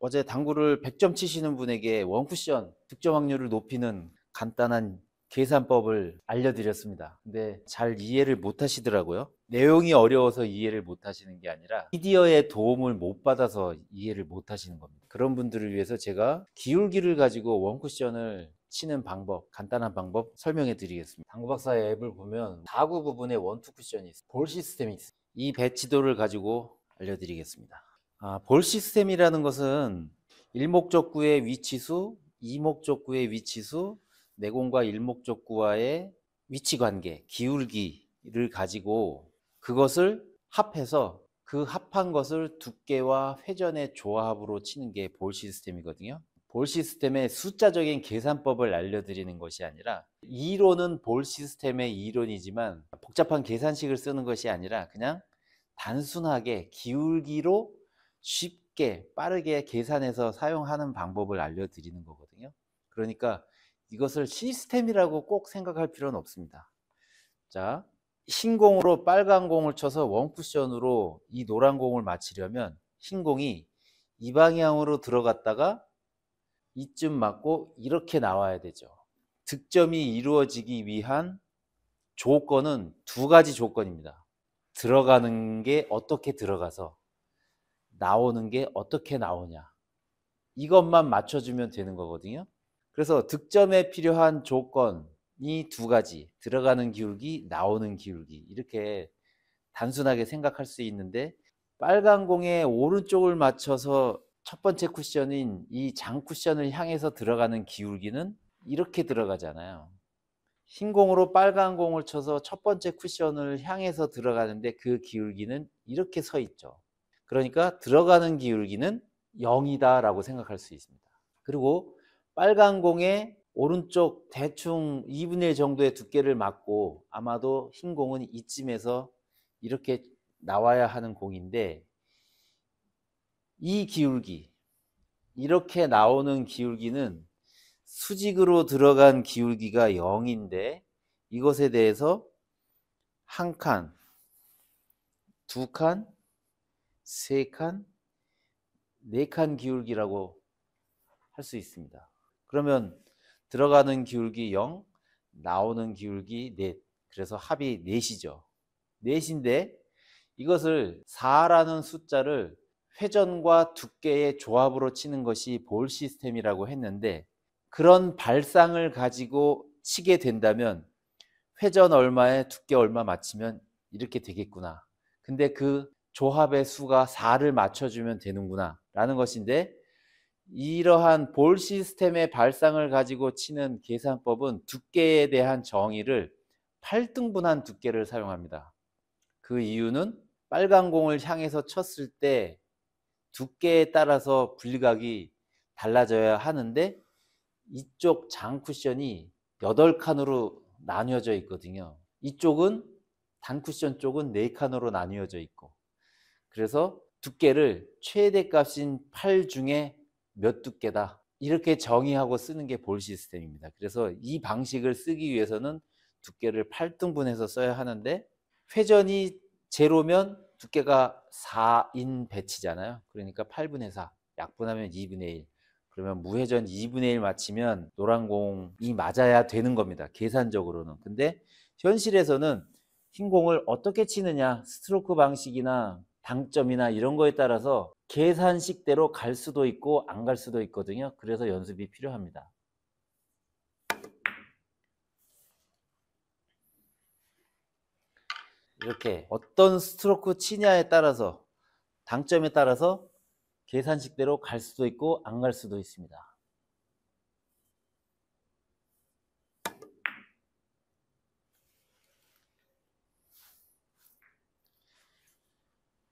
어제 당구를 100점 치시는 분에게 원쿠션 득점 확률을 높이는 간단한 계산법을 알려드렸습니다. 근데 잘 이해를 못 하시더라고요. 내용이 어려워서 이해를 못 하시는 게 아니라 미디어의 도움을 못 받아서 이해를 못 하시는 겁니다. 그런 분들을 위해서 제가 기울기를 가지고 원쿠션을 치는 방법, 간단한 방법 설명해 드리겠습니다. 당구박사의 앱을 보면 4구 부분에 원투 쿠션이 있어요. 볼 시스템이 있어요. 이 배치도를 가지고 알려드리겠습니다. 아, 볼 시스템이라는 것은 일목적구의 위치수, 이목적구의 위치수, 내공과 일목적구와의 위치관계, 기울기를 가지고 그것을 합해서 그 합한 것을 두께와 회전의 조합으로 치는 게 볼 시스템이거든요. 볼 시스템의 숫자적인 계산법을 알려드리는 것이 아니라 이론은 볼 시스템의 이론이지만 복잡한 계산식을 쓰는 것이 아니라 그냥 단순하게 기울기로 쉽게 빠르게 계산해서 사용하는 방법을 알려드리는 거거든요. 그러니까 이것을 시스템이라고 꼭 생각할 필요는 없습니다. 자, 흰 공으로 빨간 공을 쳐서 원쿠션으로 이 노란 공을 맞히려면 흰 공이 이 방향으로 들어갔다가 이쯤 맞고 이렇게 나와야 되죠. 득점이 이루어지기 위한 조건은 두 가지 조건입니다. 들어가는 게 어떻게 들어가서 나오는 게 어떻게 나오냐. 이것만 맞춰주면 되는 거거든요. 그래서 득점에 필요한 조건이 두 가지. 들어가는 기울기, 나오는 기울기. 이렇게 단순하게 생각할 수 있는데 빨간 공의 오른쪽을 맞춰서 첫 번째 쿠션인 이 장 쿠션을 향해서 들어가는 기울기는 이렇게 들어가잖아요. 흰 공으로 빨간 공을 쳐서 첫 번째 쿠션을 향해서 들어가는데 그 기울기는 이렇게 서 있죠. 그러니까 들어가는 기울기는 0이다라고 생각할 수 있습니다. 그리고 빨간 공의 오른쪽 대충 2분의 1 정도의 두께를 맞고 아마도 흰 공은 이쯤에서 이렇게 나와야 하는 공인데 이 기울기 이렇게 나오는 기울기는 수직으로 들어간 기울기가 0인데 이것에 대해서 한 칸, 두 칸, 세 칸, 네 칸 기울기라고 할 수 있습니다. 그러면 들어가는 기울기 0, 나오는 기울기 4. 그래서 합이 4시죠. 4인데 이것을 4라는 숫자를 회전과 두께의 조합으로 치는 것이 볼 시스템이라고 했는데 그런 발상을 가지고 치게 된다면 회전 얼마에 두께 얼마 맞추면 이렇게 되겠구나. 근데 그 조합의 수가 4를 맞춰주면 되는구나 라는 것인데 이러한 볼 시스템의 발상을 가지고 치는 계산법은 두께에 대한 정의를 8등분한 두께를 사용합니다. 그 이유는 빨간 공을 향해서 쳤을 때 두께에 따라서 분리각이 달라져야 하는데 이쪽 장 쿠션이 8칸으로 나뉘어져 있거든요. 이쪽은 단 쿠션 쪽은 4칸으로 나뉘어져 있고 그래서 두께를 최대값인 8 중에 몇 두께다. 이렇게 정의하고 쓰는 게 볼 시스템입니다. 그래서 이 방식을 쓰기 위해서는 두께를 8등분해서 써야 하는데 회전이 제로면 두께가 4인 배치잖아요. 그러니까 8분의 4, 약분하면 2분의 1. 그러면 무회전 2분의 1 맞히면 노란 공이 맞아야 되는 겁니다. 계산적으로는. 근데 현실에서는 흰 공을 어떻게 치느냐, 스트로크 방식이나 당점이나 이런 거에 따라서 계산식대로 갈 수도 있고 안 갈 수도 있거든요. 그래서 연습이 필요합니다. 이렇게 어떤 스트로크 치냐에 따라서 당점에 따라서 계산식대로 갈 수도 있고 안 갈 수도 있습니다.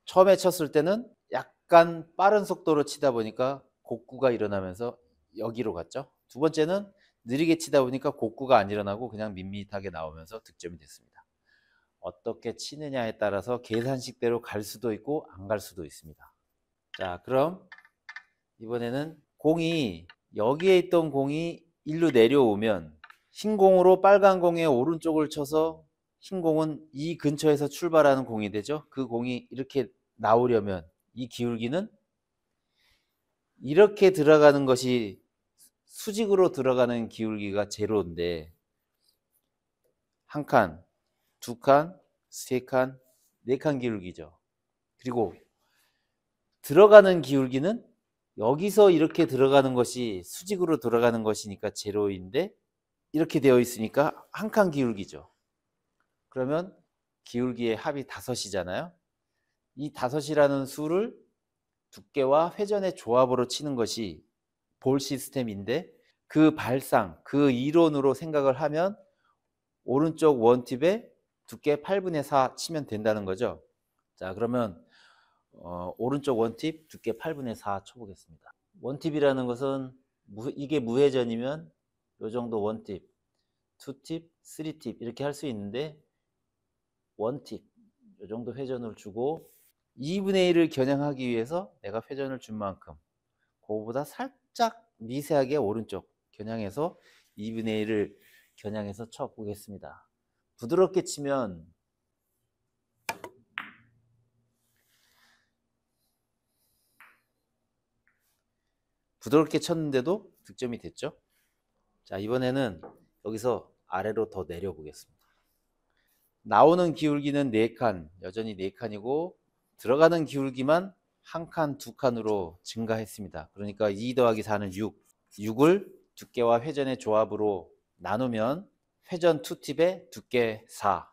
처음에 쳤을 때는 약간 빠른 속도로 치다 보니까 곡구가 일어나면서 여기로 갔죠. 두 번째는 느리게 치다 보니까 곡구가 안 일어나고 그냥 밋밋하게 나오면서 득점이 됐습니다. 어떻게 치느냐에 따라서 계산식대로 갈 수도 있고 안 갈 수도 있습니다. 자, 그럼 이번에는 공이 여기에 있던 공이 일로 내려오면 흰 공으로 빨간 공의 오른쪽을 쳐서 흰 공은 이 근처에서 출발하는 공이 되죠. 그 공이 이렇게 나오려면 이 기울기는 이렇게 들어가는 것이 수직으로 들어가는 기울기가 제로인데 한 칸, 두 칸, 세 칸, 네 칸 기울기죠. 그리고 들어가는 기울기는 여기서 이렇게 들어가는 것이 수직으로 들어가는 것이니까 제로인데 이렇게 되어 있으니까 한 칸 기울기죠. 그러면 기울기의 합이 5이잖아요이5이라는 수를 두께와 회전의 조합으로 치는 것이 볼 시스템인데 그 발상, 그 이론으로 생각을 하면 오른쪽 원팁에 두께 8분의 4 치면 된다는 거죠. 자, 그러면 어, 오른쪽 원팁 두께 8분의 4 쳐보겠습니다. 원팁이라는 것은 무, 이게 무회전이면 이 정도 원팁, 투팁, 쓰리팁 이렇게 할 수 있는데 원틱 이 정도 회전을 주고 2분의 1을 겨냥하기 위해서 내가 회전을 준 만큼 그거보다 살짝 미세하게 오른쪽 겨냥해서 2분의 1을 겨냥해서 쳐 보겠습니다. 부드럽게 치면 부드럽게 쳤는데도 득점이 됐죠. 자 이번에는 여기서 아래로 더 내려 보겠습니다. 나오는 기울기는 4칸, 여전히 4칸이고 들어가는 기울기만 한 칸 두칸으로 증가했습니다. 그러니까 2 더하기 4는 6, 6을 두께와 회전의 조합으로 나누면 회전 2팁의 두께 4,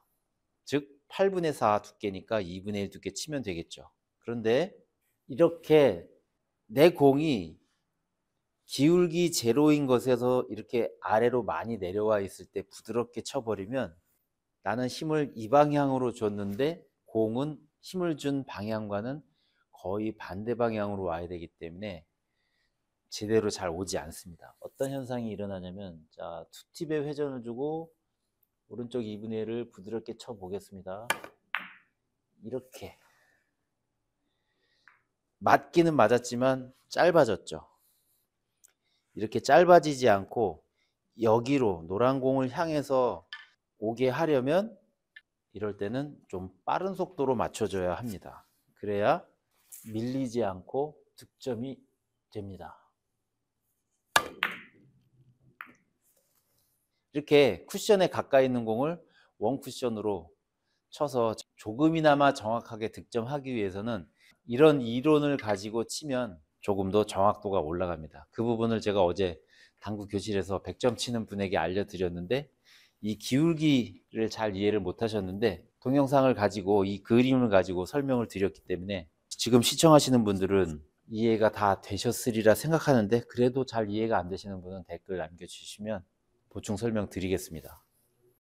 즉 8분의 4 두께니까 2분의 1 두께 치면 되겠죠. 그런데 이렇게 내 네 공이 기울기 제로인 것에서 이렇게 아래로 많이 내려와 있을 때 부드럽게 쳐버리면 나는 힘을 이 방향으로 줬는데 공은 힘을 준 방향과는 거의 반대 방향으로 와야 되기 때문에 제대로 잘 오지 않습니다. 어떤 현상이 일어나냐면 자 투팁에 회전을 주고 오른쪽 2분의 1을 부드럽게 쳐보겠습니다. 이렇게 맞기는 맞았지만 짧아졌죠. 이렇게 짧아지지 않고 여기로 노란 공을 향해서 오게 하려면 이럴 때는 좀 빠른 속도로 맞춰줘야 합니다. 그래야 밀리지 않고 득점이 됩니다. 이렇게 쿠션에 가까이 있는 공을 원 쿠션으로 쳐서 조금이나마 정확하게 득점하기 위해서는 이런 이론을 가지고 치면 조금 더 정확도가 올라갑니다. 그 부분을 제가 어제 당구 교실에서 100점 치는 분에게 알려드렸는데 이 기울기를 잘 이해를 못 하셨는데 동영상을 가지고 이 그림을 가지고 설명을 드렸기 때문에 지금 시청하시는 분들은 이해가 다 되셨으리라 생각하는데 그래도 잘 이해가 안 되시는 분은 댓글 남겨주시면 보충 설명 드리겠습니다.